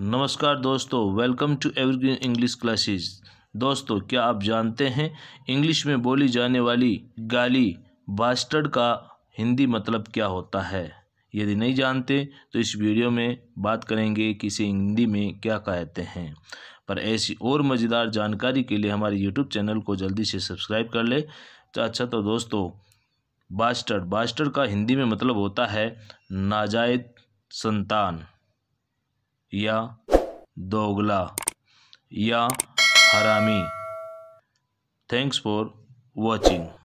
नमस्कार दोस्तों welcome to Evergreen English classes दोस्तों क्या आप जानते हैं इंग्लिश में बोली जाने वाली गाली बास्टर्ड का हिंदी मतलब क्या होता है यदि नहीं जानते तो इस वीडियो में बात करेंगे कि इसे हिंदी में क्या कहते हैं पर ऐसी और मज़ेदार जानकारी के लिए हमारे यूट्यूब चैनल को जल्दी से सब्सक्राइब कर ले तो अच्छा तो दोस्तों बास्टर्ड बास्टर्ड का हिंदी में मतलब होता है नाजायद संतान या दोगला या हरामी थैंक्स फॉर वॉचिंग